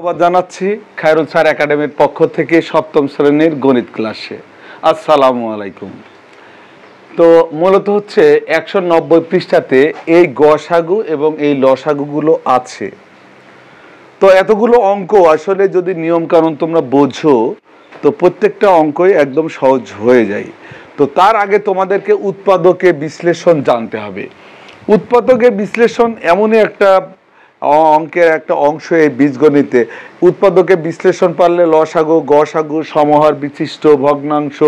ধন্যবাদ জানাচ্ছি খায়রুল স্যার একাডেমির পক্ষ থেকে সপ্তম শ্রেণীর গণিত ক্লাসে আসসালামু আলাইকুম তো মূলত হচ্ছে একশো নব্বই পৃষ্ঠাতে এই গসাগু এবং এই লসাগুগুলো আছে তো এতগুলো অঙ্ক আসলে যদি নিয়মকানুন তোমরা বোঝো তো প্রত্যেকটা অঙ্কই একদম সহজ হয়ে যায় তো তার আগে তোমাদেরকে উৎপাদকে বিশ্লেষণ জানতে হবে উৎপাদকে বিশ্লেষণ এমনই একটা অঙ্কের একটা অংশ এই বীজগণিতে উৎপাদকে বিশ্লেষণ পারলে লসাগু গসাগু সমহার বিশিষ্ট ভগ্নাংশ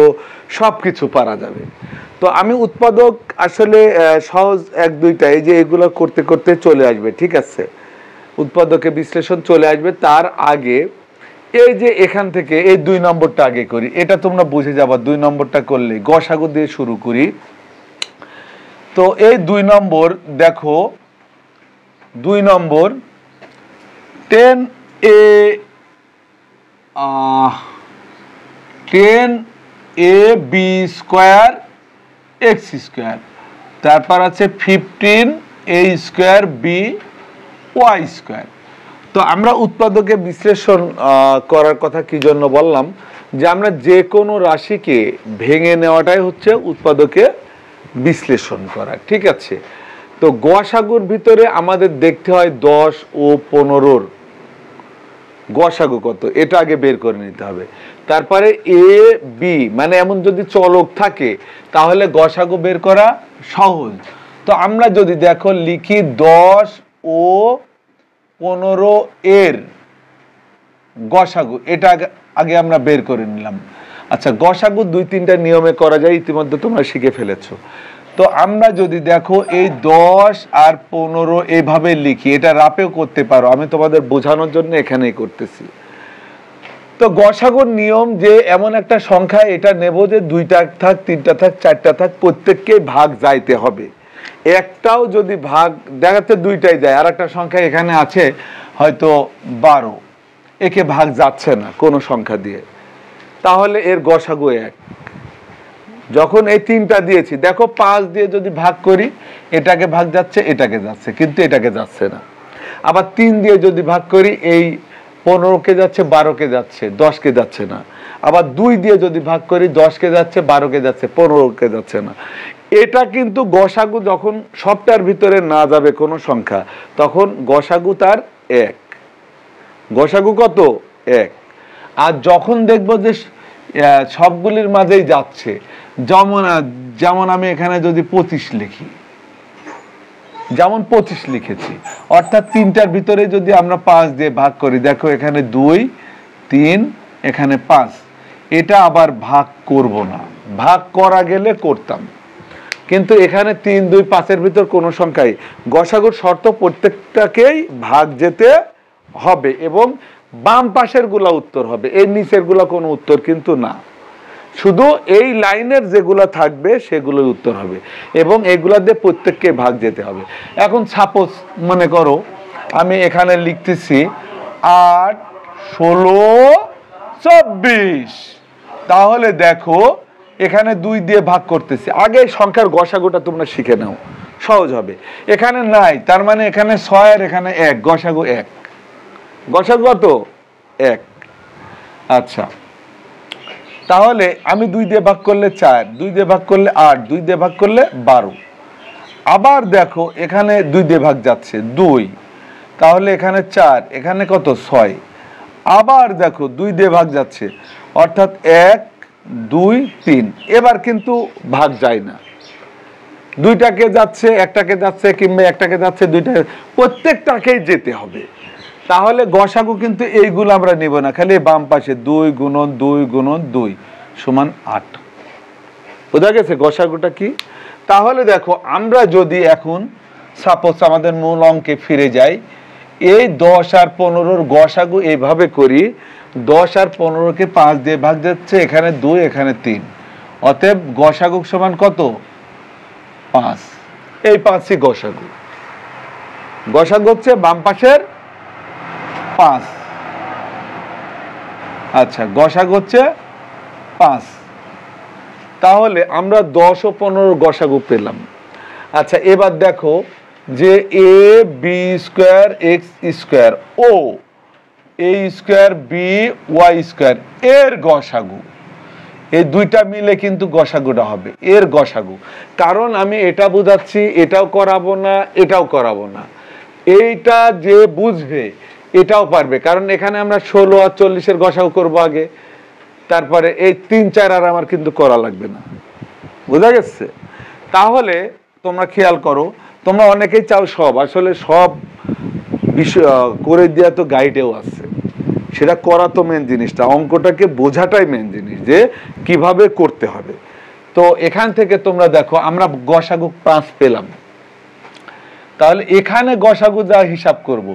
সব কিছু পারা যাবে তো আমি উৎপাদক আসলে সহজ এক দুইটা এই যে এগুলো করতে করতে চলে আসবে ঠিক আছে উৎপাদকে বিশ্লেষণ চলে আসবে তার আগে এই যে এখান থেকে এই দুই নম্বরটা আগে করি এটা তোমরা বুঝে যাবা দুই নম্বরটা করলে গসাগু দিয়ে শুরু করি তো এই দুই নম্বর দেখো দুই number ten A ten A B square X square তারপর আছে fifteen A square B Y square তো আমরা উৎপাদকে বিশ্লেষণ করার কথা কি জন্য বললাম যে আমরা যে কোনো রাশিকে ভেঙে নেওয়াটাই হচ্ছে উৎপাদকে বিশ্লেষণ করা ঠিক আছে তো গোয়াসাগুর ভিতরে আমাদের দেখতে হয় দশ ও পনেরোর গোয়াসাগু কত এটা আগে বের করে নিতে হবে তারপরে এ বি মানে এমন যদি চলক থাকে তাহলে গসাগু বের করা সহজ তো আমরা যদি দেখো লিখি দশ ও পনেরো এর গসাগু এটা আগে আমরা বের করে নিলাম আচ্ছা গসাগু দুই তিনটা নিয়মে করা যায় ইতিমধ্যে তোমরা শিখে ফেলেছো তো আমরা যদি দেখো এই দশ আর পনেরো এভাবে লিখি এটা রাপেও করতে পারো আমি তোমাদের বোঝানোর জন্য এখানেই করতেছি তো গসাগর নিয়ম যে এমন একটা সংখ্যা এটা নেব যে দুইটা থাক তিনটা থাক চারটা থাক প্রত্যেককে ভাগ যাইতে হবে একটাও যদি ভাগ দেখাতে দুইটাই যায় আর একটা সংখ্যা এখানে আছে হয়তো বারো একে ভাগ যাচ্ছে না কোনো সংখ্যা দিয়ে তাহলে এর গসাগু এক যখন এই তিনটা দিয়েছি দেখো পাঁচ দিয়ে যদি ভাগ করি এটাকে ভাগ যাচ্ছে এটাকে যাচ্ছে কিন্তু এটাকে যাচ্ছে না আবার তিন দিয়ে যদি ভাগ করি এই পনেরোকে যাচ্ছে বারোকে যাচ্ছে দশকে যাচ্ছে না আবার দুই দিয়ে যদি ভাগ করি দশকে যাচ্ছে বারোকে যাচ্ছে পনেরোকে যাচ্ছে না এটা কিন্তু গসাগু যখন সবটার ভিতরে না যাবে কোনো সংখ্যা তখন গসাগু তার এক গসাগু কত এক আর যখন দেখব যে সবগুলির মাঝেই যাচ্ছে যেমন যেমন আমি এখানে যদি পঁচিশ লিখি যেমন পঁচিশ লিখেছি অর্থাৎ তিনটার ভিতরে যদি আমরা পাঁচ দিয়ে ভাগ করি দেখো এখানে দুই তিন এখানে পাঁচ এটা আবার ভাগ করব না ভাগ করা গেলে করতাম কিন্তু এখানে তিন দুই পাঁচের ভিতর কোনো সংখ্যায় গসাগুর শর্ত প্রত্যেকটাকেই ভাগ যেতে হবে এবং বাম পাশের গুলা উত্তর হবে এর নিচের গুলা কোনো উত্তর কিন্তু না শুধু এই লাইনের যেগুলো থাকবে সেগুলোর উত্তর হবে এবং এগুলা দিয়ে প্রত্যেককে ভাগ যেতে হবে এখন সাপোজ মনে করো আমি এখানে লিখতেছি আট ষোলো চব্বিশ তাহলে দেখো এখানে দুই দিয়ে ভাগ করতেছি আগে সংখ্যার গসাগোটা তোমরা শিখে নাও সহজ হবে এখানে নাই তার মানে এখানে ছয় আর এখানে এক গসাগো এক গসাগো কত এক আচ্ছা তাহলে আমি দুই দিয়ে ভাগ করলে চার দুই দিয়ে ভাগ করলে আট দুই দিয়ে ভাগ করলে বারো আবার দেখো এখানে দুই দিয়ে ভাগ যাচ্ছে দুই তাহলে এখানে চার এখানে কত ছয় আবার দেখো দুই দিয়ে ভাগ যাচ্ছে অর্থাৎ এক দুই তিন এবার কিন্তু ভাগ যায় না দুইটাকে যাচ্ছে একটাকে যাচ্ছে কিংবা একটাকে যাচ্ছে দুইটা প্রত্যেকটাকেই যেতে হবে তাহলে গসাগু কিন্তু এইগুলো আমরা নেব না খালি বাম পাশে দুই গুণন দুই গুণন দুই সমান আট বোঝা গেছে গসাগুটা কি তাহলে দেখো আমরা যদি এখন সাপোজ আমাদের মূল অঙ্কে ফিরে যাই এই দশ আর পনেরোর গসাগু এইভাবে করি দশ আর পনেরোকে পাঁচ দিয়ে ভাগ যাচ্ছে এখানে দুই এখানে তিন অতএব গসাগু সমান কত পাঁচ এই পাঁচই গসাগু গসাগু হচ্ছে বাম পাশের পাঁচ আচ্ছা গসাগ হচ্ছে পাঁচ তাহলে আমরা দশ ও পনেরো গসাগু পেলাম আচ্ছা এবার দেখো যে A B square X square ও A square B Y square এর গসাগু এই দুইটা মিলে কিন্তু গসাগুটা হবে এর গসাগু কারণ আমি এটা বুঝাচ্ছি এটাও করাবো না এটাও করাবো না এইটা যে বুঝবে এটাও পারবে কারণ এখানে আমরা ষোলো আর চল্লিশের গসাও করবো আগে তারপরে এই তিন চার আর আমার কিন্তু করা লাগবে না বোঝা গেছে তাহলে তোমরা খেয়াল করো তোমরা অনেকেই চাও সব আসলে সব বিষয় করে দেওয়া তো গাইডেও আছে সেটা করা তো মেন জিনিসটা অঙ্কটাকে বোঝাটাই মেন জিনিস যে কিভাবে করতে হবে তো এখান থেকে তোমরা দেখো আমরা গসাগু পাঁচ পেলাম তাহলে এখানে গসাগু যা হিসাব করব।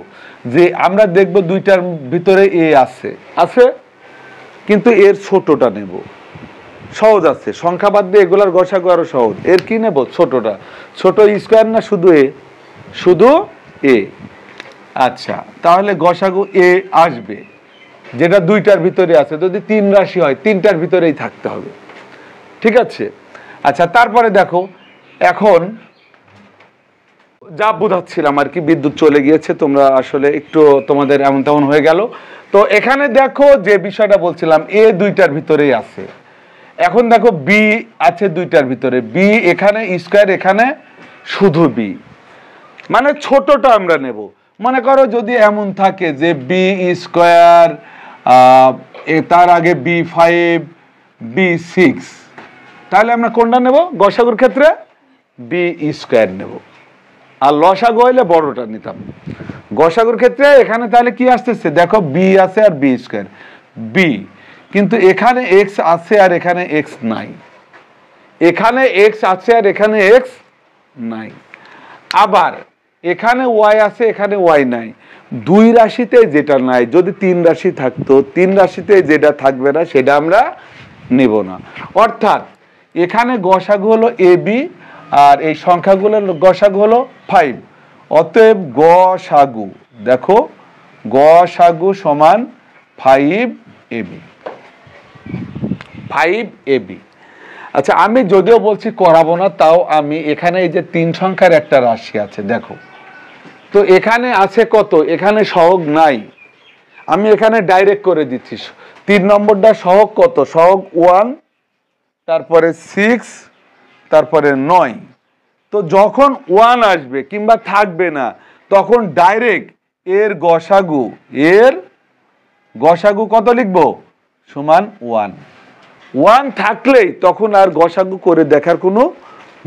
যে আমরা দেখব দুইটার ভিতরে এ আছে আছে কিন্তু এর ছোটটা নেব সহজ আছে সংখ্যা বাদ দিয়ে এগুলার গসাগু আরও সহজ এর কি নেব ছোটটা ছোট স্কোয়ার না শুধু এ শুধু এ আচ্ছা তাহলে গসাগু এ আসবে যেটা দুইটার ভিতরে আছে যদি তিন রাশি হয় তিনটার ভিতরেই থাকতে হবে ঠিক আছে আচ্ছা তারপরে দেখো এখন যা বোঝাচ্ছিলাম আর কি বিদ্যুৎ চলে গিয়েছে তোমরা আসলে একটু তোমাদের এমন তেমন হয়ে গেল তো এখানে দেখো যে বিষয়টা বলছিলাম এ দুইটার ভিতরেই আছে এখন দেখো বি আছে দুইটার ভিতরে বি এখানে স্কোয়ার এখানে শুধু বি মানে ছোটটা আমরা নেব মনে করো যদি এমন থাকে যে বি স্কোয়ার তার আগে বি ফাইভ বি সিক্স তাহলে আমরা কোনটা নেব গসাগুর ক্ষেত্রে বি স্কোয়ার নেব আর লসাগু হইলে বড়টা নিতাম গসাগুর ক্ষেত্রে এখানে তাহলে কি আসতেছে দেখো বি আছে আর বি স্কোয়ার বি কিন্তু এখানে এক্স আছে আর এখানে এক্স নাই এখানে এক্স আছে আর এখানে এক্স নাই আবার এখানে ওয়াই আছে এখানে ওয়াই নাই দুই রাশিতে যেটা নাই যদি তিন রাশি থাকতো তিন রাশিতে যেটা থাকবে না সেটা আমরা নেব না অর্থাৎ এখানে গসাগু হলো এ বি আর এই সংখ্যাগুলোর গসাগু হলো ফাইভ অতএব গ সাগু দেখো গ সাগু সমান ফাইভ এবি ফাইভ এবি আচ্ছা আমি যদিও বলছি করাবো না তাও আমি এখানে এই যে তিন সংখ্যার একটা রাশি আছে দেখো তো এখানে আছে কত এখানে সহগ নাই আমি এখানে ডাইরেক্ট করে দিচ্ছি তিন নম্বরটা সহগ কত সহগ ওয়ান তারপরে সিক্স তারপরে নয় তো যখন ওয়ান আসবে কিংবা থাকবে না তখন ডাইরেক্ট এর গসাগু এর গসাগু কত লিখব সমান ওয়ান ওয়ান থাকলেই তখন আর গসাগু করে দেখার কোনো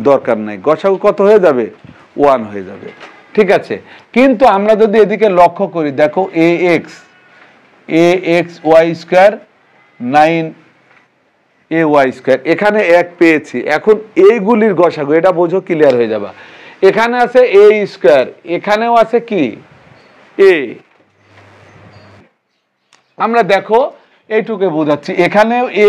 দরকার নাই গসাগু কত হয়ে যাবে ওয়ান হয়ে যাবে ঠিক আছে কিন্তু আমরা যদি এদিকে লক্ষ্য করি দেখো A X A X Y square nine A Y square এখানে এক পেয়েছি এখন এইগুলির গসাগু এটা বোঝো ক্লিয়ার হয়ে যাবা এখানে আছে এ স্কোয়ার এখানেও আছে কি এ আমরা দেখো এইটুকু বোঝাচ্ছি এখানেও এ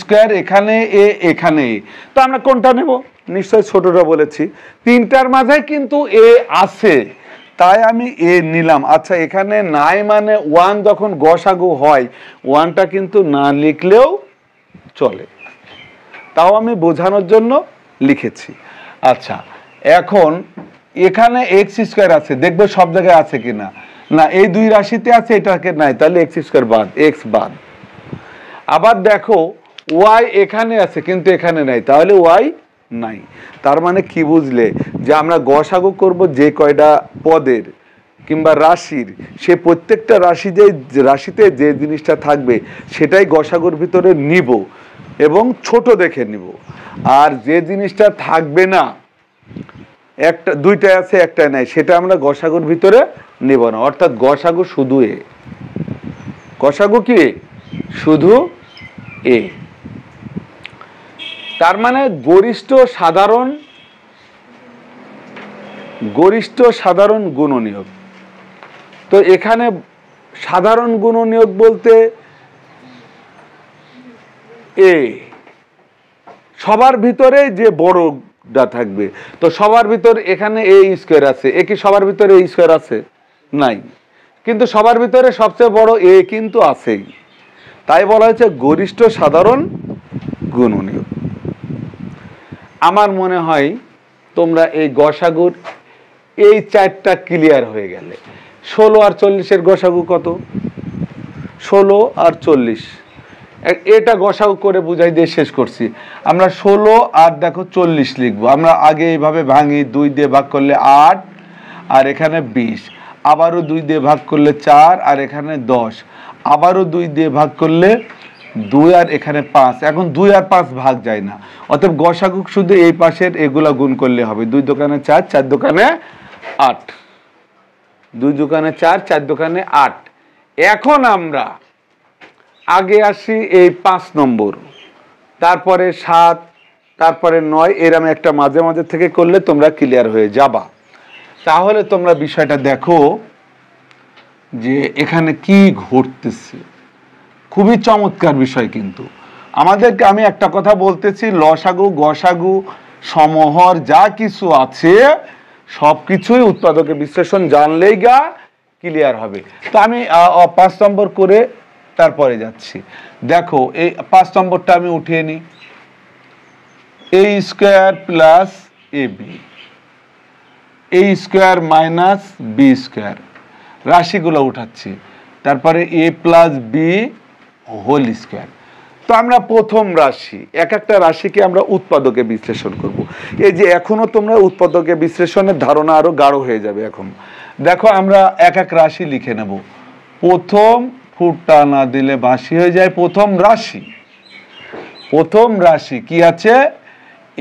স্কোয়ার এখানে এ এখানে এ তো আমরা কোনটা নেব নিশ্চয় ছোটটা বলেছি তিনটার মাঝে কিন্তু এ আছে তাই আমি এ নিলাম আচ্ছা এখানে নাই মানে ওয়ান যখন গসাগু হয় ওয়ানটা কিন্তু না লিখলেও চলে তাও আমি বোঝানোর জন্য লিখেছি আচ্ছা এখন এখানে এক্স স্কোয়ার আছে দেখবো সব জায়গায় আছে কি না না এই দুই রাশিতে আছে এটাকে নাই তাহলে এক্স স্কোয়ার বাদ এক্স বাদ আবার দেখো ওয়াই এখানে আছে কিন্তু এখানে নাই তাহলে ওয়াই নাই তার মানে কি বুঝলে যে আমরা গসাগো করব যে কয়টা পদের কিংবা রাশির সে প্রত্যেকটা রাশি যে রাশিতে যে জিনিসটা থাকবে সেটাই গসাগুর ভিতরে নিব এবং ছোট দেখে নিব আর যে জিনিসটা থাকবে না একটা দুইটা আছে একটা নাই সেটা আমরা গসাগুর ভিতরে নেব না অর্থাৎ গসাগু শুধু এ গসাগু কি শুধু এ তার মানে গরিষ্ঠ সাধারণ গরিষ্ঠ সাধারণ গুণনীয়োগ তো এখানে সাধারণ গুণনীয়োগ বলতে এ সবার ভিতরে যে বড়টা থাকবে তো সবার ভিতর এখানে এ স্কোয়ার আছে এ কি সবার ভিতরে এ স্কোয়ার আছে নাই কিন্তু সবার ভিতরে সবচেয়ে বড় এ কিন্তু আছেই তাই বলা হয়েছে গরিষ্ঠ সাধারণ গুণনীয় আমার মনে হয় তোমরা এই গসাগুর এই চারটা ক্লিয়ার হয়ে গেলে ষোলো আর চল্লিশের গসাগু কত ষোলো আর চল্লিশ এটা গসাউ করে বুঝাই দিয়ে শেষ করছি আমরা ষোলো আর দেখো চল্লিশ লিখব আমরা আগে এইভাবে ভাঙি দুই দিয়ে ভাগ করলে আট আর এখানে বিশ আবারও দুই দিয়ে ভাগ করলে চার আর এখানে দশ আবারও দুই দিয়ে ভাগ করলে দুই আর এখানে পাঁচ এখন দুই আর পাঁচ ভাগ যায় না অতএব গসাগুক শুধু এই পাশের এগুলা গুণ করলে হবে দুই দোকানে চার চার দোকানে আট দুই দোকানে চার চার দোকানে আট এখন আমরা আগে আসি এই পাঁচ নম্বর তারপরে সাত তারপরে নয় এরম একটা মাঝে মাঝে থেকে করলে তোমরা ক্লিয়ার হয়ে যাবা তাহলে তোমরা বিষয়টা দেখো যে এখানে কি ঘটতেছে খুবই চমৎকার বিষয় কিন্তু আমাদেরকে আমি একটা কথা বলতেছি লসাগু গসাগু সমহর যা কিছু আছে সব কিছুই উৎপাদকের বিশ্লেষণ জানলেই গা ক্লিয়ার হবে তা আমি পাঁচ নম্বর করে তারপরে যাচ্ছি দেখো এই পাঁচ নম্বরটা আমি উঠিয়ে নিই A square plus A B A square minus B square রাশিগুলো উঠাচ্ছি তারপরে A plus B whole square তো আমরা প্রথম রাশি এক একটা রাশিকে আমরা উৎপাদকে বিশ্লেষণ করব। এই যে এখনও তোমরা উৎপাদকে বিশ্লেষণের ধারণা আরও গাঢ় হয়ে যাবে এখন দেখো আমরা এক এক রাশি লিখে নেব প্রথম ফুটটা না দিলে বাসি হয়ে যায় প্রথম রাশি প্রথম রাশি কি আছে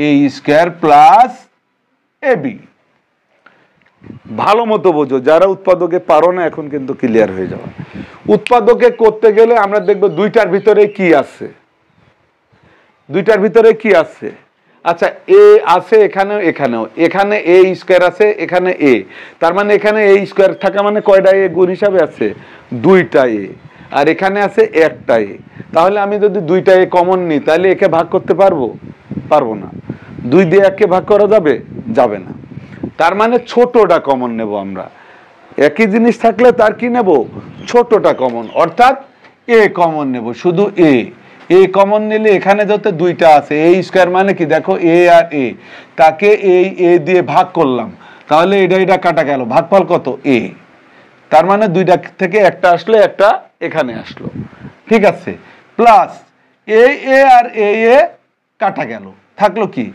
A square plus A B ভালো মতো বোঝো যারা উৎপাদকে পারো না এখন কিন্তু ক্লিয়ার হয়ে যাবে উৎপাদকে করতে গেলে আমরা দেখবো দুইটার ভিতরে কি আছে দুইটার ভিতরে কি আছে আচ্ছা এ আছে এখানেও এখানেও এখানে এ স্কোয়ার আছে এখানে এ তার মানে এখানে এ স্কোয়ার থাকা মানে কয়টা এ গুণ হিসাবে আছে দুইটা এ আর এখানে আছে একটাই তাহলে আমি যদি দুইটা এ কমন নিই তাহলে একে ভাগ করতে পারবো পারবো না দুই দিয়ে এককে ভাগ করা যাবে যাবে না তার মানে ছোটটা কমন নেব আমরা একই জিনিস থাকলে তার কি নেব ছোটটা কমন অর্থাৎ এ কমন নেব শুধু এ এ কমন নিলে এখানে যত দুইটা আছে এ স্কোয়ার মানে কি দেখো এ আর এ তাকে এই এ দিয়ে ভাগ করলাম তাহলে এটা এটা কাটা গেল ভাগফল কত এ তার মানে দুইটা থেকে একটা আসলো একটা এখানে আসলো ঠিক আছে প্লাস এ এ আর এ এ কাটা গেল থাকলো কি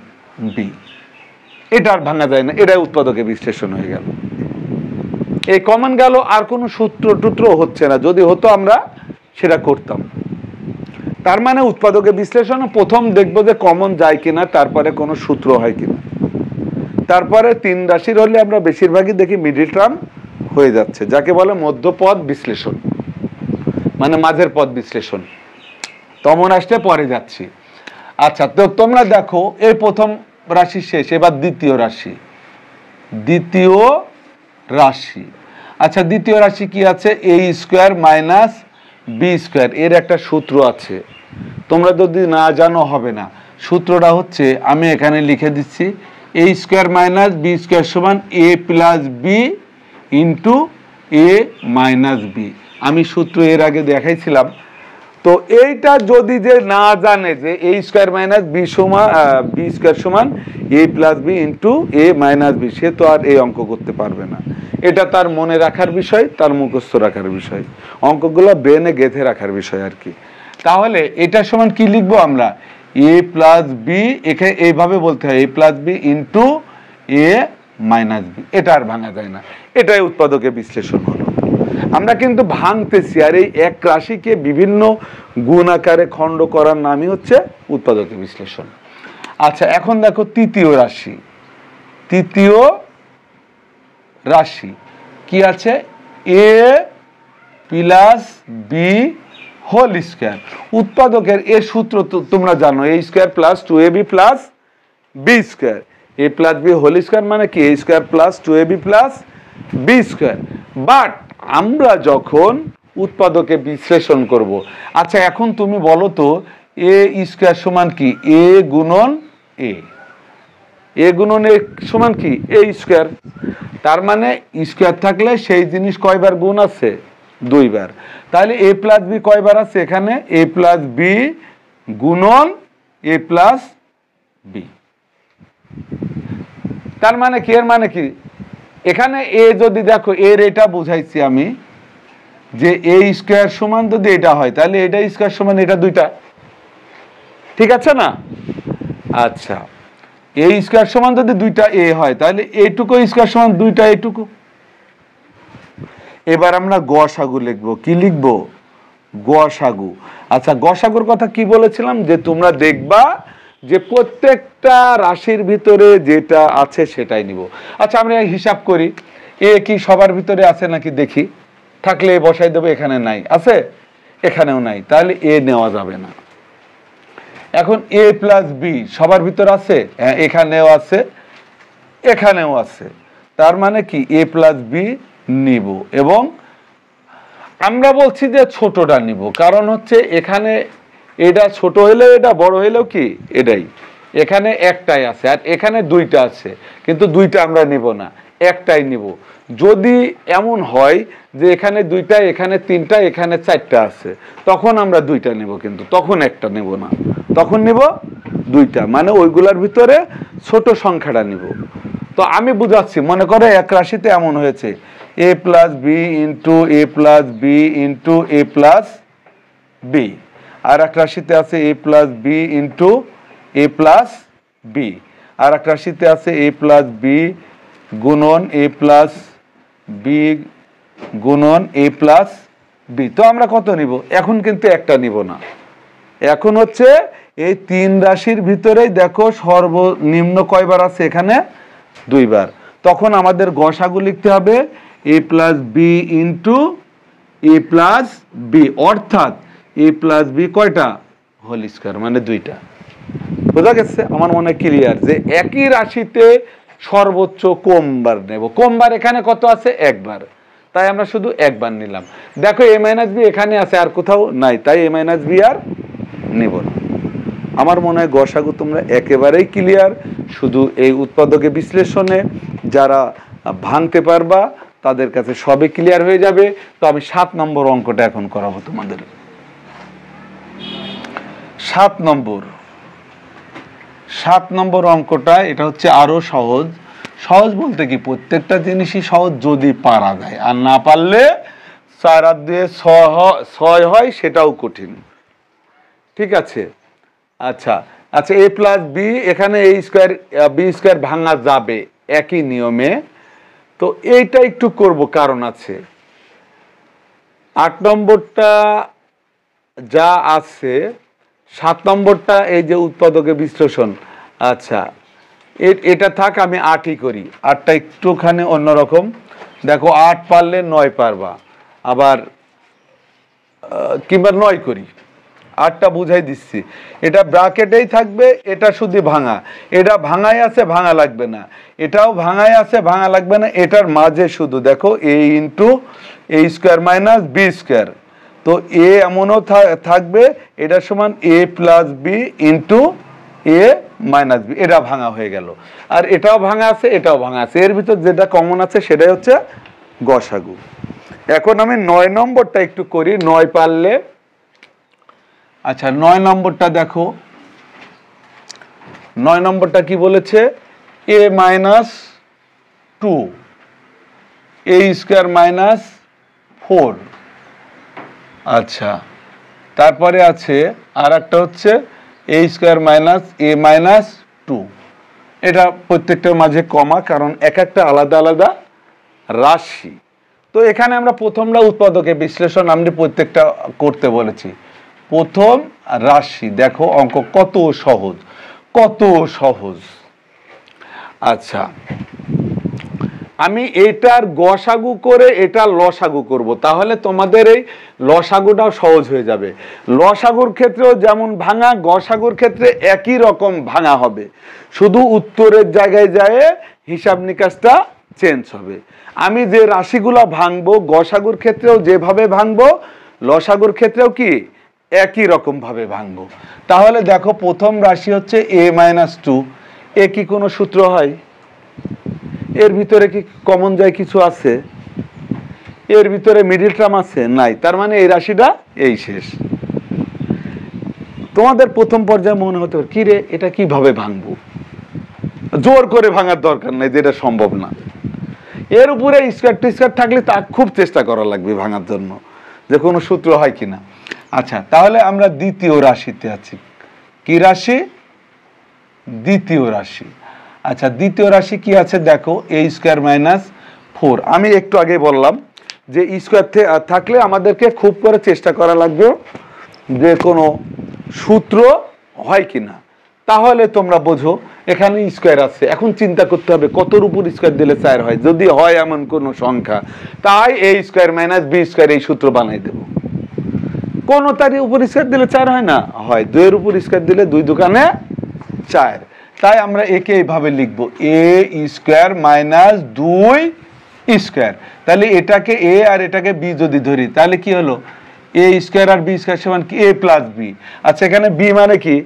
বি এটা আর ভাঙা যায় না এটাই উৎপাদকে বিশ্লেষণ হয়ে গেল এই কমন গেল আর কোনো সূত্র টুত্র হচ্ছে না যদি হতো আমরা সেটা করতাম তার মানে উৎপাদকে বিশ্লেষণ প্রথম দেখব যে কমন যায় কিনা তারপরে কোনো সূত্র হয় কিনা তারপরে তিন রাশির হলে আমরা বেশিরভাগই দেখি মিডিল টার্ম হয়ে যাচ্ছে যাকে বলে মধ্যপদ বিশ্লেষণ মানে মাঝের পদ বিশ্লেষণ তমন আসতে পরে যাচ্ছি আচ্ছা তো তোমরা দেখো এই প্রথম রাশি শেষ এবার দ্বিতীয় রাশি দ্বিতীয় রাশি আচ্ছা দ্বিতীয় রাশি কি আছে A square minus B square এর একটা সূত্র আছে তোমরা যদি না জানো হবে না সূত্রটা হচ্ছে আমি এখানে লিখে দিচ্ছি A square minus B square সমান A plus B into A minus B আমি সূত্র এর আগে দেখাইছিলাম তো এইটা যদি যে না জানে যে এ স্কোয়ার মাইনাস বি সমান বি স্কোয়ার সমান A plus B into A minus B সে তো আর এই অঙ্ক করতে পারবে না এটা তার মনে রাখার বিষয় তার মুখস্থ রাখার বিষয় অঙ্কগুলো বেনে গেঁথে রাখার বিষয় আর কি তাহলে এটার সমান কি লিখবো আমরা এ প্লাস বি এখানে এইভাবে বলতে হয় A plus B into A minus B এটা আর ভাঙা যায় না এটাই উৎপাদকের বিশ্লেষণ হলো আমরা কিন্তু ভাঙতেছি আর এই এক রাশিকে বিভিন্ন গুণ আকারে খণ্ড করার নামই হচ্ছে উৎপাদকের বিশ্লেষণ আচ্ছা এখন দেখো তৃতীয় রাশি তৃতীয় রাশি কি আছে A plus B whole square উৎপাদকের এ সূত্র তোমরা জানো A square plus two A B plus B square A plus B whole square মানে কি A square plus two A B plus B square but আমরা যখন উৎপাদকে বিশ্লেষণ করব আচ্ছা এখন তুমি বলো তো এ স্কোয়ার সমান কি এ গুণন এ এ গুণন এ সমান কি এ স্কোয়ার তার মানে স্কোয়ার থাকলে সেই জিনিস কয়বার গুণ আছে দুইবার তাহলে এ প্লাস বি কয়বার আছে এখানে এ প্লাস বি গুণন এ প্লাস বি তার মানে কি এর মানে কি এখানে এ যদি দেখো এর এটা বুঝাইছি আমি যে এ স্কোয়ার সমান যদি এটা হয় তাহলে এটা স্কোয়ার সমান এটা দুইটা ঠিক আছে না আচ্ছা এ স্কোয়ার সমান যদি দুইটা এ হয় তাহলে এটুকু স্কোয়ার সমান দুইটা এটুকু এবার আমরা গসাগু লিখব কি লিখব গসাগু আচ্ছা গসাগুর কথা কি বলেছিলাম যে তোমরা দেখবা যে প্রত্যেকটা রাশির ভিতরে যেটা আছে সেটাই নিব আচ্ছা আমরা হিসাব করি এ কি সবার ভিতরে আছে নাকি দেখি থাকলে বসাই দেবো এখানে নাই আছে এখানেও নাই তাহলে এ নেওয়া যাবে না এখন এ প্লাস বি সবার ভিতর আছে হ্যাঁ এখানেও আছে এখানেও আছে তার মানে কি এ প্লাস বি নিব এবং আমরা বলছি যে ছোটটা নিব কারণ হচ্ছে এখানে এটা ছোট হলেও এটা বড় হলেও কি এটাই এখানে একটাই আছে আর এখানে দুইটা আছে কিন্তু দুইটা আমরা নিব না একটাই নিব যদি এমন হয় যে এখানে দুইটা এখানে তিনটা এখানে চারটা আছে তখন আমরা দুইটা নেব কিন্তু তখন একটা নেব না তখন নেব দুইটা মানে ওইগুলার ভিতরে ছোট সংখ্যাটা নিব তো আমি বুঝাচ্ছি মনে করে এক রাশিতে এমন হয়েছে A plus B into A plus B into A plus B আর এক রাশিতে আছে A plus B into A plus B আর এক রাশিতে আছে এ প্লাস বি গুণন এ প্লাস বি গুণন এ প্লাস বি তো আমরা কত নিব এখন কিন্তু একটা নিব না এখন হচ্ছে এই তিন রাশির ভিতরেই দেখো সর্বনিম্ন কয়বার আছে এখানে দুইবার তখন আমাদের গসাগু লিখতে হবে A plus B into A plus B অর্থাৎ এ প্লাস বি কয়টা হোল স্কোয়ার মানে দুইটা বোঝা গেছে আমার মনে ক্লিয়ার যে একই রাশিতে সর্বোচ্চ কোমবার নেব কোমবার এখানে কত আছে একবার তাই আমরা শুধু একবার নিলাম দেখো এ মাইনাস বি এখানে আছে আর কোথাও নাই তাই এ মাইনাস বি আর নেব না আমার মনে হয় গসাগু তোমরা একেবারেই ক্লিয়ার শুধু এই উৎপাদকে বিশ্লেষণে যারা ভাঙতে পারবা তাদের কাছে সবে ক্লিয়ার হয়ে যাবে তো আমি সাত নম্বর অঙ্কটা এখন করাবো তোমাদের সাত নম্বর সাত নম্বর অঙ্কটা এটা হচ্ছে আরও সহজ সহজ বলতে কি প্রত্যেকটা জিনিসই সহজ যদি পারা যায় আর না পারলে চার আর দুয়ে ছয় হয় সেটাও কঠিন ঠিক আছে আচ্ছা আচ্ছা এ প্লাস বি এখানে এই স্কোয়ার বি স্কোয়ার ভাঙা যাবে একই নিয়মে তো এইটা একটু করব কারণ আছে আট নম্বরটা যা আছে সাত নম্বরটা এই যে উৎপাদকের বিশ্লেষণ আচ্ছা এটা থাক আমি আটই করি আটটা একটুখানি অন্যরকম দেখো আট পারলে নয় পারবা আবার কিংবা নয় করি আটটা বুঝাই দিচ্ছি এটা ব্রাকেটেই থাকবে এটা শুধু ভাঙা এটা ভাঙাই আছে ভাঙা লাগবে না এটাও ভাঙাই আছে ভাঙা লাগবে না এটার মাঝে শুধু দেখো A into A square minus B square তো এ এমনও থাকবে এটা সমান A plus B into A minus B এটা ভাঙা হয়ে গেল আর এটাও ভাঙা আছে এটাও ভাঙা আছে এর ভিতর যেটা কমন আছে সেটাই হচ্ছে গসাগু এখন আমি নয় নম্বরটা একটু করি নয় পারলে আচ্ছা নয় নম্বরটা দেখো নয় নম্বরটা কি বলেছে A minus two A square minus four আচ্ছা তারপরে আছে আর একটা হচ্ছে A square minus A minus two এটা প্রত্যেকটার মাঝে কমা কারণ এক একটা আলাদা আলাদা রাশি তো এখানে আমরা প্রথমটা উৎপাদকে বিশ্লেষণ আমরা প্রত্যেকটা করতে বলেছি প্রথম রাশি দেখো অঙ্ক কত সহজ কত সহজ আচ্ছা আমি এটার গসাগু করে এটা লসাগু করব তাহলে তোমাদের এই লসাগুটাও সহজ হয়ে যাবে লসাগুর ক্ষেত্রেও যেমন ভাঙা গসাগুর ক্ষেত্রে একই রকম ভাঙা হবে শুধু উত্তরের জায়গায় যায় হিসাব নিকাশটা চেঞ্জ হবে আমি যে রাশিগুলো ভাঙবো গসাগুর ক্ষেত্রেও যেভাবে ভাঙবো লসাগুর ক্ষেত্রেও কি একই রকমভাবে ভাঙবো তাহলে দেখো প্রথম রাশি হচ্ছে এ মাইনাস টু এ কি কোনো সূত্র হয় এর ভিতরে কি কমন যায় কিছু আছে এর ভিতরে মিডিল টার্ম আছে নাই তার মানে এই রাশিটা এই শেষ তোমাদের প্রথম পর্যায়ে মনে হতে পারে কি রে এটা কিভাবে ভাঙবো জোর করে ভাঙার দরকার নেই যেটা সম্ভব না এর উপরে স্কোয়ার টু স্কোয়ার থাকলে তা খুব চেষ্টা করা লাগবে ভাঙার জন্য যে কোনো সূত্র হয় কি না আচ্ছা তাহলে আমরা দ্বিতীয় রাশিতে আছি কি রাশি দ্বিতীয় রাশি আচ্ছা দ্বিতীয় রাশি কি আছে দেখো এ স্কোয়ার মাইনাস ফোর আমি একটু আগে বললাম যে স্কোয়ার e থাকলে আমাদেরকে খুব করে চেষ্টা করা লাগবে যে কোনো সূত্র হয় কি না তাহলে তোমরা বোঝো এখানে স্কোয়ার e আছে এখন চিন্তা করতে হবে কতর উপর স্কোয়ার দিলে চার হয় যদি হয় এমন কোনো সংখ্যা তাই A square minus B square এই সূত্র বানাই দেব কোনো তারই উপর স্কোয়ার দিলে চার হয় না হয় দুয়ের উপর স্কোয়ার দিলে দুই দোকানে চার তাই আমরা একে এইভাবে লিখবো এ স্কোয়ার মাইনাস দুই স্কোয়ার তাহলে এটাকে এ আর এটাকে বি যদি ধরি তাহলে কি হলো এ স্কোয়ার আর বি স্কোয়ার সমান কি এ প্লাস বি আচ্ছা এখানে বি মানে কি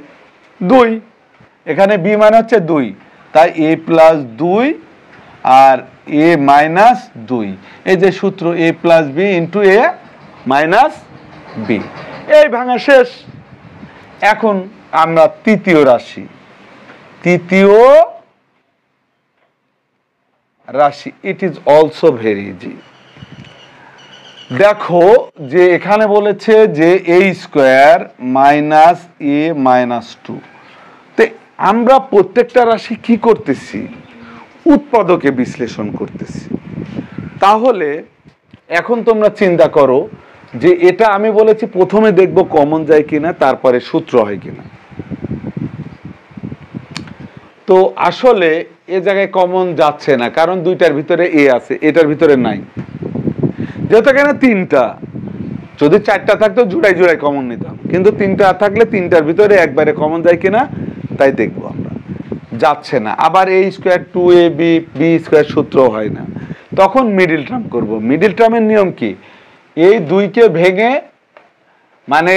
দুই এখানে বি মানে হচ্ছে দুই তাই এ প্লাস দুই আর এ মাইনাস দুই এই যে সূত্র A plus B into A minus B এই ভাঙা শেষ এখন আমরা তৃতীয় রাশি তৃতীয় রাশি it is also very easy দেখো যে এখানে বলেছে যে A square minus A minus two তো আমরা প্রত্যেকটা রাশি কি করতেছি উৎপাদকে বিশ্লেষণ করতেছি তাহলে এখন তোমরা চিন্তা করো যে এটা আমি বলেছি প্রথমে দেখব কমন যায় কিনা তারপরে সূত্র হয় কিনা তো আসলে এ জায়গায় কমন যাচ্ছে না কারণ দুইটার ভিতরে এ আছে এটার ভিতরে নাই যেহেতু কেন তিনটা যদি চারটা থাকতো জুড়াই জুড়াই কমন নিতাম কিন্তু তিনটা থাকলে তিনটার ভিতরে একবারে কমন যায় কিনা তাই দেখবো আমরা যাচ্ছে না আবার এই square two A B B square সূত্র হয় না তখন মিডিল টার্ম করব মিডিল টার্মের নিয়ম কি এই দুইকে ভেঙে মানে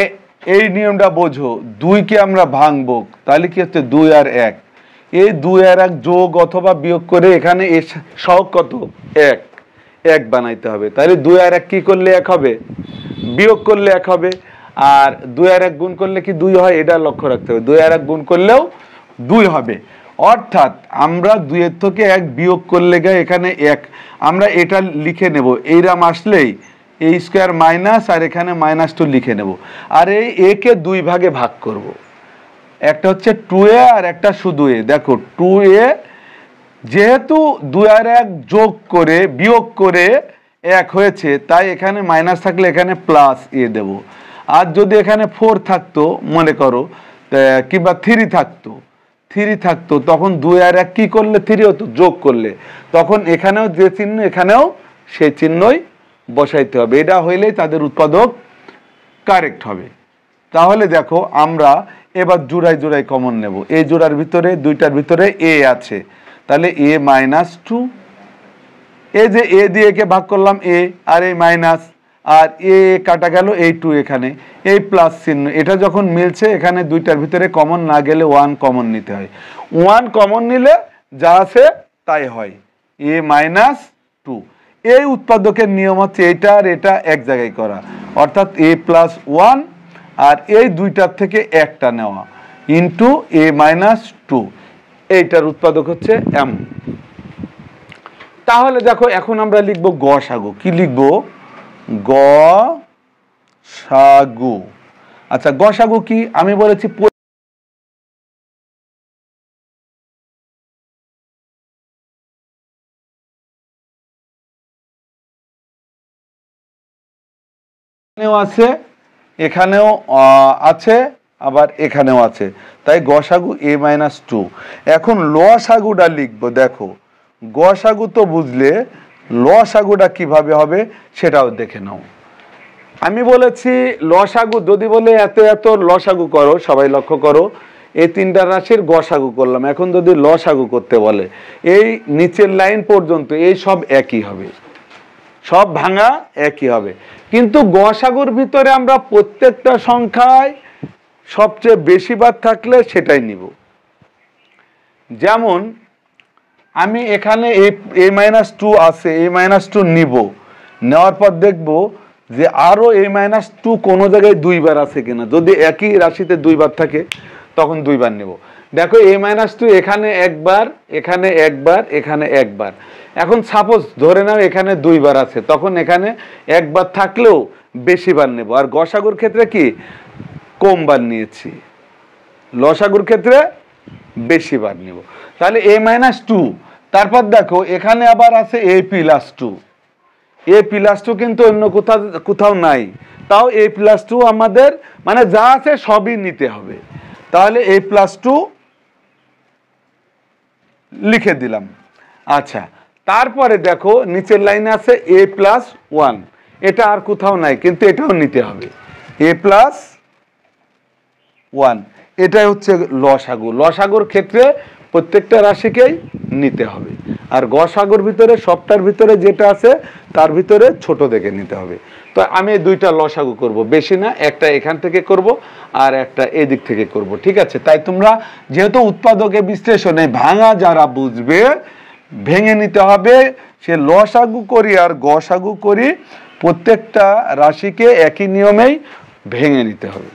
এই নিয়মটা বোঝো দুইকে আমরা ভাঙবো তাহলে কি হচ্ছে দুই আর এক এই দুই আর এক যোগ অথবা বিয়োগ করে এখানে এর কত এক এক বানাইতে হবে তাহলে দুই আর এক কী করলে এক হবে বিয়োগ করলে এক হবে আর দুই আর এক গুণ করলে কি দুই হয় এটা লক্ষ্য রাখতে হবে দুই আর এক গুণ করলেও দুই হবে অর্থাৎ আমরা দুইয়ের থেকে এক বিয়োগ করলে গায়ে এখানে এক আমরা এটা লিখে নেব এইরাম আসলেই এই স্কোয়ার মাইনাস আর এখানে মাইনাস টু লিখে নেব আর এই একে দুই ভাগে ভাগ করবো একটা হচ্ছে টু এ আর একটা শুধু এ দেখো টু এ যেহেতু দুই আর এক যোগ করে বিয়োগ করে এক হয়েছে তাই এখানে মাইনাস থাকলে এখানে প্লাস এ দেব আর যদি এখানে ফোর থাকতো মনে করো কিংবা থ্রি থাকতো থ্রি থাকতো তখন দুই আর এক কী করলে থ্রি হতো যোগ করলে তখন এখানেও যে চিহ্ন এখানেও সেই চিহ্নই বসাইতে হবে এটা হইলেই তাদের উৎপাদক কারেক্ট হবে তাহলে দেখো আমরা এবার জোড়ায় জোড়ায় কমন নেব এই জোড়ার ভিতরে দুইটার ভিতরে এ আছে তাহলে এ মাইনাস টু এ যে এ দিয়ে একে ভাগ করলাম এ আর এই মাইনাস আর এ কাটা গেল এই টু এখানে এই প্লাস চিহ্ন এটা যখন মিলছে এখানে দুইটার ভিতরে কমন না গেলে ওয়ান কমন নিতে হয় ওয়ান কমন নিলে যা আছে তাই হয় এ মাইনাস টু এই উৎপাদকের নিয়ম হচ্ছে এটা আর এটা এক জায়গায় করা অর্থাৎ এ প্লাস ওয়ান আর এই দুইটার থেকে একটা নেওয়া ইন্টু এ মাইনাস টু এইটার উৎপাদক হচ্ছে এম তাহলে দেখো এখন আমরা লিখব গ সাগু কি লিখব গ সাগু আচ্ছা গ সাগু কি আমি বলেছি আছে এখানেও আছে আবার এখানেও আছে তাই গসাগু এ মাইনাস টু এখন লসাগুটা লিখব দেখো গসাগু তো বুঝলে লসাগুটা কিভাবে হবে সেটাও দেখে নাও আমি বলেছি লসাগু যদি বলে এত এত লসাগু করো সবাই লক্ষ্য করো এই তিনটা রাশির গসাগু করলাম এখন যদি লসাগু করতে বলে এই নিচের লাইন পর্যন্ত এই সব একই হবে সব ভাঙা একই হবে কিন্তু গসাগুর ভিতরে আমরা প্রত্যেকটা সংখ্যায় সবচেয়ে বেশি বার থাকলে সেটাই নিব যেমন আমি এখানে এ মাইনাস টু আছে এ মাইনাস টু নিব নেওয়ার পর দেখব যে আরও এ মাইনাস টু কোনো জায়গায় দুইবার আছে কিনা যদি একই রাশিতে দুইবার থাকে তখন দুইবার নেব দেখো এ মাইনাস টু এখানে একবার এখানে একবার এখানে একবার এখন সাপোজ ধরে নাও এখানে দুইবার আছে তখন এখানে একবার থাকলেও বেশিবার নেব আর গসাগুর ক্ষেত্রে কি কমবার নিয়েছি লসাগুর ক্ষেত্রে বেশি বার নেব তাহলে এ মাইনাস টু তারপর দেখো এখানে আবার আছে A plus two A plus two কিন্তু অন্য কোথাও কোথাও নাই তাও এ প্লাস টু আমাদের মানে যা আছে সবই নিতে হবে তাহলে এ প্লাস টু লিখে দিলাম আচ্ছা তারপরে দেখো নিচের লাইনে আছে এ প্লাস ওয়ান এটা আর কোথাও নাই কিন্তু এটাও নিতে হবে এ প্লাস ওয়ান এটাই হচ্ছে লসাগু লসাগুর ক্ষেত্রে প্রত্যেকটা রাশিকেই নিতে হবে আর সাগর ভিতরে সবটার ভিতরে যেটা আছে তার ভিতরে ছোট দেখে নিতে হবে তো আমি দুইটা লসাগু করব বেশি না একটা এখান থেকে করব আর একটা এদিক থেকে করব ঠিক আছে তাই তোমরা যেহেতু উৎপাদকে বিশ্লেষণে ভাঙা যারা বুঝবে ভেঙে নিতে হবে সে লসাগু করি আর গসাগু করি প্রত্যেকটা রাশিকে একই নিয়মেই ভেঙে নিতে হবে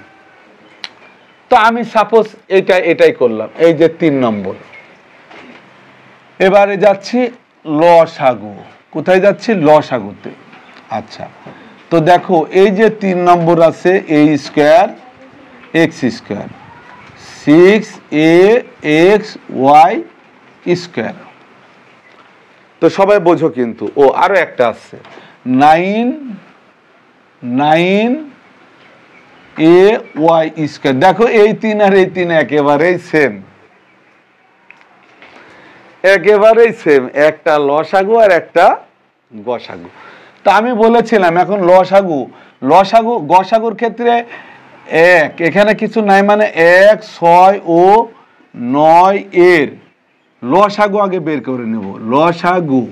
তো আমি সাপোজ এটা এটাই করলাম এই যে তিন নম্বর এবারে যাচ্ছি লসাগু কোথায় যাচ্ছি লসাগুতে আচ্ছা তো দেখো এই যে তিন নম্বর আছে A square X square six A X Y square তো সবাই বোঝো কিন্তু ও আরও একটা আছে nine nine A Y square দেখো এই তিন আর এই তিন একেবারেই সেম একেবারেই সেম একটা লসাগু আর একটা গসাগু তা আমি বলেছিলাম এখন লসাগু লসাগু গসাগুর ক্ষেত্রে এক এখানে কিছু নাই মানে এক ছয় ও নয় এর লসাগু আগে বের করে নেব লসাগু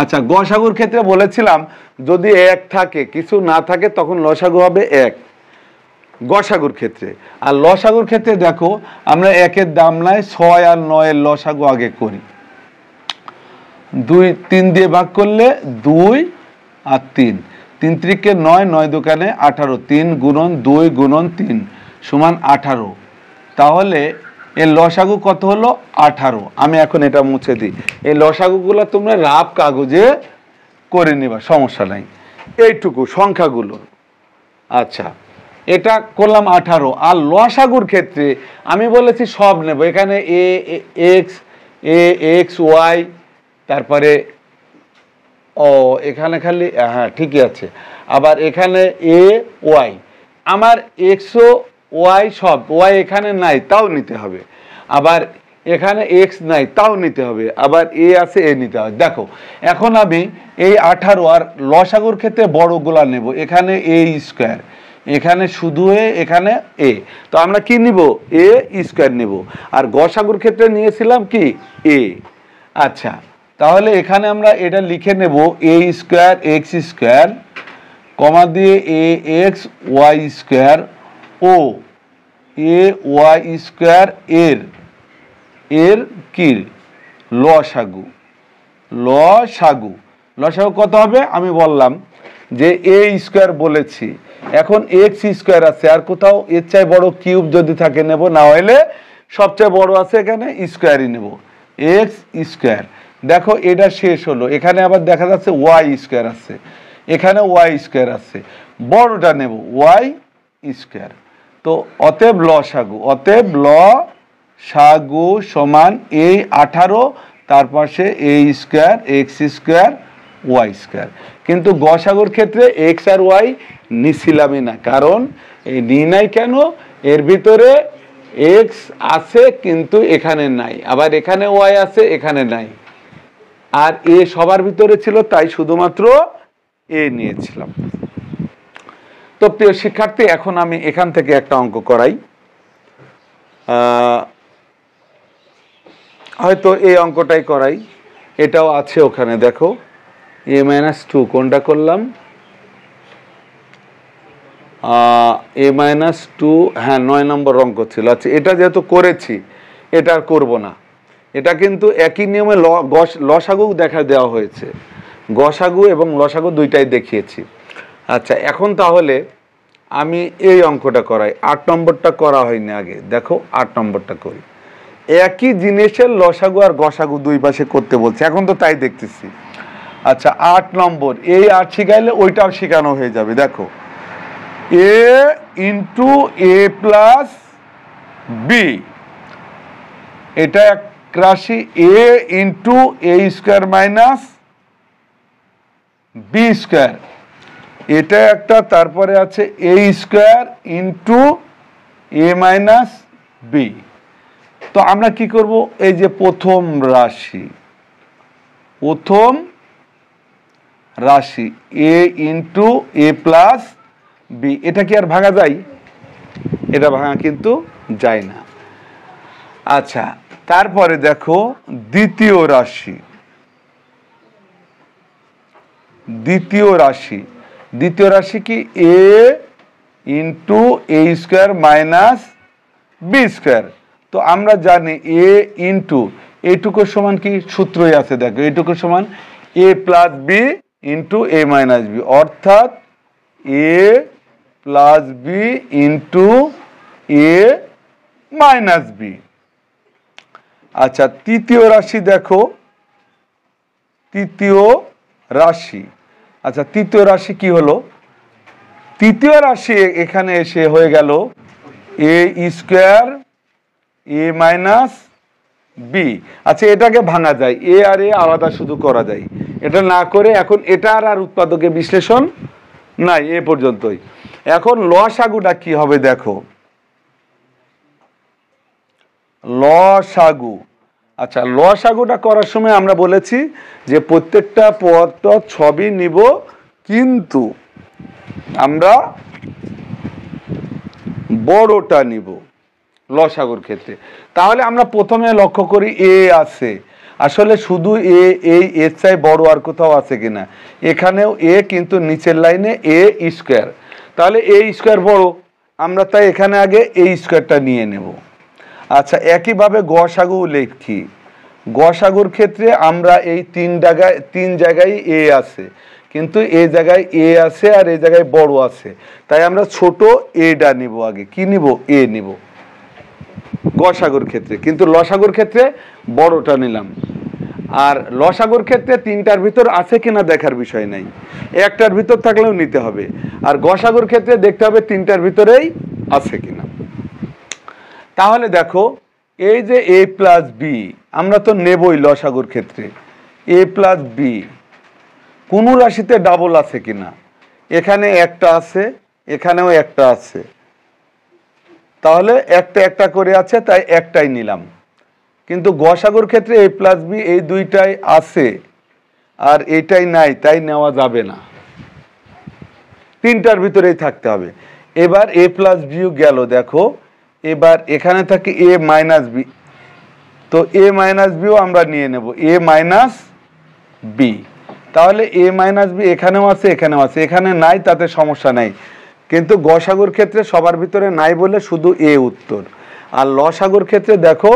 আচ্ছা গসাগুর ক্ষেত্রে বলেছিলাম যদি এক থাকে কিছু না থাকে তখন লসাগু হবে এক গসাগুর ক্ষেত্রে আর লসাগুর ক্ষেত্রে দেখো আমরা একের দাম নাই ছয় আর নয়ের লসাগু আগে করি দুই তিন দিয়ে ভাগ করলে দুই আর তিন তিন ত্রিকে নয় নয় দোকানে আঠারো তিন গুণন দুই গুণন তিন সমান আঠারো তাহলে এর লসাগু কত হলো আঠারো আমি এখন এটা মুছে দিই এই লসাগুগুলো তোমরা রাব কাগজে করে নেবা সমস্যা নাই এইটুকু সংখ্যাগুলো আচ্ছা এটা করলাম আঠারো আর লসাগুর ক্ষেত্রে আমি বলেছি সব নেব এখানে A X A X Y তারপরে ও এখানে খালি হ্যাঁ ঠিকই আছে আবার এখানে এ ওয়াই আমার এক্সও ওয়াই সব ওয়াই এখানে নাই তাও নিতে হবে আবার এখানে এক্স নাই তাও নিতে হবে আবার এ আছে এ নিতে হবে দেখো এখন আমি এই আঠারো আর লসাগুর ক্ষেত্রে বড় গোলা নেব এখানে এ স্কোয়ার এখানে শুধু এ এখানে এ তো আমরা কি নিব এ স্কোয়ার নেব আর গসাগুর ক্ষেত্রে নিয়েছিলাম কি এ আচ্ছা তাহলে এখানে আমরা এটা লিখে নেব A square X square comma দিয়ে এ এক্স ওয়াই স্কোয়ার ও এ ওয়াই স্কোয়ার এর এর কির সাগু ল সাগু কত হবে আমি বললাম যে এ স্কোয়ার বলেছি এখন এক্স স্কোয়ার আছে আর কোথাও এর চাই বড় কিউব যদি থাকে নেব না হলে সবচেয়ে বড় আছে এখানে স্কোয়ারই নেব এক্স স্কোয়ার দেখো এটা শেষ হলো এখানে আবার দেখা যাচ্ছে ওয়াই স্কোয়ার আছে এখানে ওয়াই স্কোয়ার আছে বড়টা নেব ওয়াই স্কোয়ার তো অতএব ল সাগু অতএব ল সাগু সমান এই আঠারো তার পাশে A square X square Y square কিন্তু গসাগুর ক্ষেত্রে এক্স আর ওয়াই নিছিলামই না কারণ এই ডি নাই কেন এর ভিতরে এক্স আছে কিন্তু এখানে নাই আবার এখানে ওয়াই আছে এখানে নাই আর এ সবার ভিতরে ছিল তাই শুধুমাত্র এ নিয়েছিলাম তো প্রিয় শিক্ষার্থী এখন আমি এখান থেকে একটা অঙ্ক করাই হয়তো এই অঙ্কটাই করাই এটাও আছে ওখানে দেখো এ মাইনাস টু কোনটা করলাম এ মাইনাস টু হ্যাঁ নয় নম্বর অঙ্ক ছিল আচ্ছা এটা যেহেতু করেছি এটা আর করবো না এটা কিন্তু একই নিয়মে লসাগু দেখা দেওয়া হয়েছে গসাগু এবং লসাগু দুইটাই দেখিয়েছি আচ্ছা এখন তাহলে আমি এই অঙ্কটা করাই আট নম্বরটা করা হয়নি আগে দেখো আট নম্বরটা করি একই জিনিসের লসাগু আর গসাগু দুই পাশে করতে বলছে এখন তো তাই দেখতেছি আচ্ছা আট নম্বর এই আট শিখাইলে ওইটাও শিখানো হয়ে যাবে দেখো A into A plus B এটা এক রাশি A into A square minus B square এটা একটা তারপরে আছে A square into A minus B তো আমরা কি করব এই যে প্রথম রাশি প্রথম রাশি A into A plus B এটা কি আর ভাঙা যায় এটা ভাঙা কিন্তু যায় না আচ্ছা তারপরে দেখো দ্বিতীয় রাশি দ্বিতীয় রাশি দ্বিতীয় রাশি কি A into A square minus B square তো আমরা জানি এ ইন্টু এটুকুর সমান কি সূত্রই আছে দেখো এটুকুর সমান A plus B into A minus B অর্থাৎ A plus B into A minus B আচ্ছা তৃতীয় রাশি দেখো তৃতীয় রাশি আচ্ছা তৃতীয় রাশি কি হলো তৃতীয় রাশি এখানে এসে হয়ে গেল A square A minus B আচ্ছা এটাকে ভাঙা যায় এ আর এ আলাদা শুধু করা যায় এটা না করে এখন এটার আর উৎপাদকে বিশ্লেষণ নাই এ পর্যন্তই এখন লসাগুটা কি হবে দেখো লসাগু আচ্ছা লসাগুটা করার সময় আমরা বলেছি যে প্রত্যেকটা পদ ছবি নিব কিন্তু আমরা বড়টা নিব লসাগুর ক্ষেত্রে তাহলে আমরা প্রথমে লক্ষ্য করি এ আছে আসলে শুধু এ এই এর চাই বড় আর কোথাও আছে কিনা এখানেও এ কিন্তু নিচের লাইনে এ স্কোয়ার তাহলে এ স্কোয়ার বড় আমরা তাই এখানে আগে এই স্কোয়ারটা নিয়ে নেব আচ্ছা একইভাবে গসাগু লেখি গসাগুর ক্ষেত্রে আমরা এই তিন জায়গায় তিন জায়গায় এ আছে কিন্তু এই জায়গায় এ আছে আর এই জায়গায় বড় আছে তাই আমরা ছোট এডা নিব আগে কি নিব এ নিব গসাগুর ক্ষেত্রে কিন্তু লসাগুর ক্ষেত্রে বড়টা নিলাম আর লসাগুর ক্ষেত্রে তিনটার ভিতর আছে কিনা দেখার বিষয় নাই একটার ভিতর থাকলেও নিতে হবে আর গসাগুর ক্ষেত্রে দেখতে হবে তিনটার ভিতরেই আছে কিনা তাহলে দেখো এই যে এ প্লাস বি আমরা তো নেবই লসাগুর ক্ষেত্রে এ প্লাস বি কোনো রাশিতে ডাবল আছে কি না এখানে একটা আছে এখানেও একটা আছে তাহলে একটা একটা করে আছে তাই একটাই নিলাম কিন্তু গসাগর ক্ষেত্রে এ প্লাস বি এই দুইটাই আছে আর এটাই নাই তাই নেওয়া যাবে না তিনটার ভিতরেই থাকতে হবে এবার এ প্লাস বিও গেল দেখো এবার এখানে থাকে এ মাইনাস বি তো এ মাইনাস বিও আমরা নিয়ে নেব এ মাইনাস বি তাহলে এ মাইনাস বি এখানেও আছে এখানেও আছে এখানে নাই তাতে সমস্যা নাই কিন্তু গসাগর ক্ষেত্রে সবার ভিতরে নাই বলে শুধু এ উত্তর আর লসাগর ক্ষেত্রে দেখো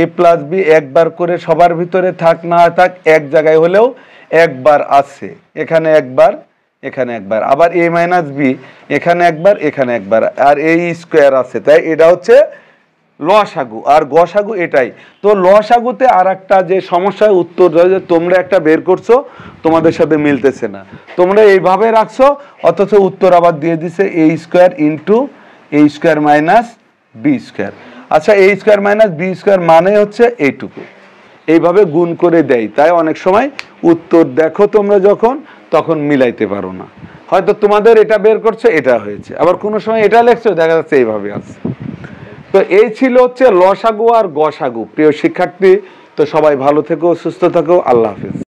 এ প্লাস বি একবার করে সবার ভিতরে থাক না থাক এক জায়গায় হলেও একবার আছে এখানে একবার এখানে একবার আবার এ মাইনাস বি এখানে একবার এখানে একবার আর এই স্কোয়ার আছে তাই এটা হচ্ছে লসাগু আর গসাগু এটাই তো লসাগুতে আর একটা যে সমস্যায় উত্তর যে তোমরা একটা বের করছো তোমাদের সাথে মিলতেছে না তোমরা এইভাবে রাখছো অথচ উত্তর আবার দিয়ে দিছে A square into A square minus B square আচ্ছা A square minus B square মানে হচ্ছে এইটুকু এইভাবে গুণ করে দেয় তাই অনেক সময় উত্তর দেখো তোমরা যখন তখন মিলাইতে পারো না হয়তো তোমাদের এটা বের করছো এটা হয়েছে আবার কোনো সময় এটা লেখছো দেখা যাচ্ছে এইভাবে আছে তো এই ছিল হচ্ছে লসাগু আর গসাগু প্রিয় শিক্ষার্থী তো সবাই ভালো থেকো সুস্থ থাকো আল্লাহ হাফিজ